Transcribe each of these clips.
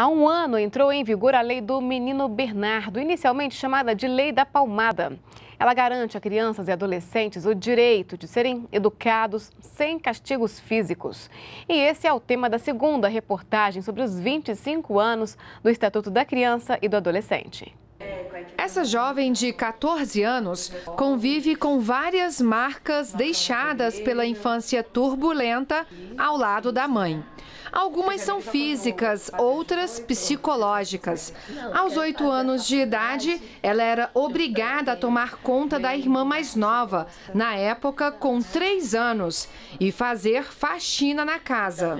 Há um ano entrou em vigor a lei do Menino Bernardo, inicialmente chamada de Lei da Palmada. Ela garante a crianças e adolescentes o direito de serem educados sem castigos físicos. E esse é o tema da segunda reportagem sobre os 25 anos do Estatuto da Criança e do Adolescente. Essa jovem de 14 anos convive com várias marcas deixadas pela infância turbulenta ao lado da mãe. Algumas são físicas, outras psicológicas. Aos oito anos de idade, ela era obrigada a tomar conta da irmã mais nova, na época com três anos, e fazer faxina na casa.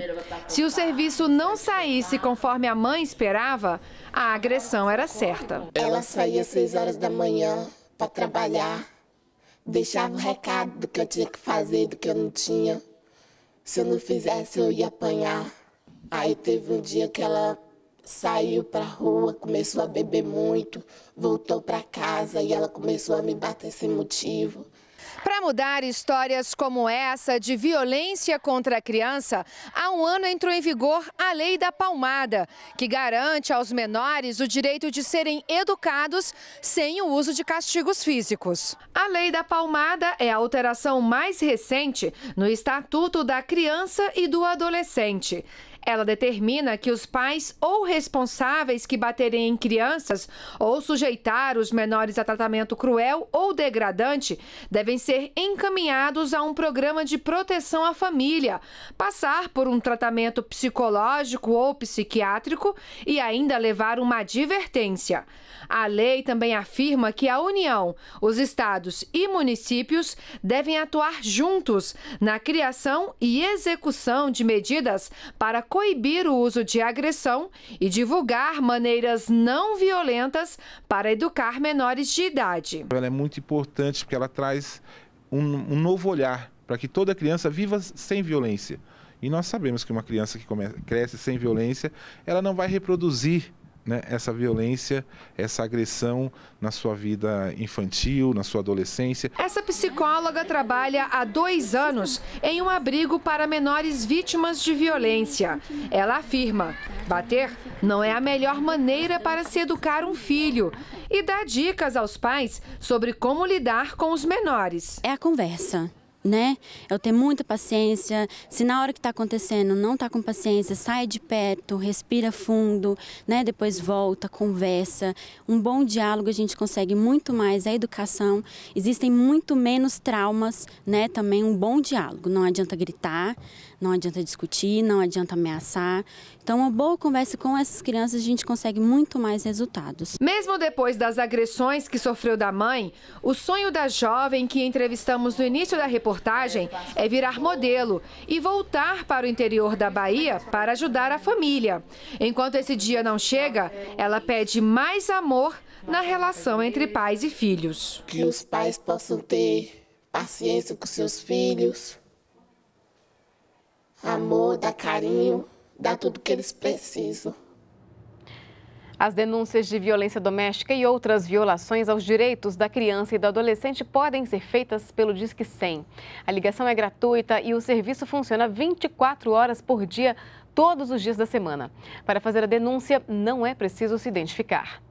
Se o serviço não saísse conforme a mãe esperava, a agressão era certa. Ela saía às seis horas da manhã para trabalhar, deixava o recado do que eu tinha que fazer, do que eu não tinha. Se eu não fizesse, eu ia apanhar. Aí teve um dia que ela saiu pra rua, começou a beber muito, voltou pra casa e ela começou a me bater sem motivo. Para mudar histórias como essa de violência contra a criança, há um ano entrou em vigor a Lei da Palmada, que garante aos menores o direito de serem educados sem o uso de castigos físicos. A Lei da Palmada é a alteração mais recente no Estatuto da Criança e do Adolescente. Ela determina que os pais ou responsáveis que baterem em crianças ou sujeitar os menores a tratamento cruel ou degradante devem ser encaminhados a um programa de proteção à família, passar por um tratamento psicológico ou psiquiátrico e ainda levar uma advertência. A lei também afirma que a União, os estados e municípios devem atuar juntos na criação e execução de medidas para coibir o uso de agressão e divulgar maneiras não violentas para educar menores de idade. Ela é muito importante porque ela traz um, um novo olhar para que toda criança viva sem violência. E nós sabemos que uma criança que cresce sem violência, ela não vai reproduzir né, essa violência, essa agressão na sua vida infantil, na sua adolescência. Essa psicóloga trabalha há dois anos em um abrigo para menores vítimas de violência. Ela afirma: bater não é a melhor maneira para se educar um filho e dá dicas aos pais sobre como lidar com os menores. É a conversa né? É o ter muita paciência. Se na hora que está acontecendo não está com paciência, sai de perto, respira fundo, né? Depois volta, conversa. Um bom diálogo a gente consegue muito mais a educação. Existem muito menos traumas, né? Também um bom diálogo. Não adianta gritar, não adianta discutir, não adianta ameaçar. Então, uma boa conversa com essas crianças a gente consegue muito mais resultados. Mesmo depois das agressões que sofreu da mãe, o sonho da jovem que entrevistamos no início da reportagem reportagem é virar modelo e voltar para o interior da Bahia para ajudar a família. Enquanto esse dia não chega, ela pede mais amor na relação entre pais e filhos. Que os pais possam ter paciência com seus filhos, amor, dar carinho, dar tudo que eles precisam. As denúncias de violência doméstica e outras violações aos direitos da criança e do adolescente podem ser feitas pelo Disque 100. A ligação é gratuita e o serviço funciona 24 horas por dia, todos os dias da semana. Para fazer a denúncia, não é preciso se identificar.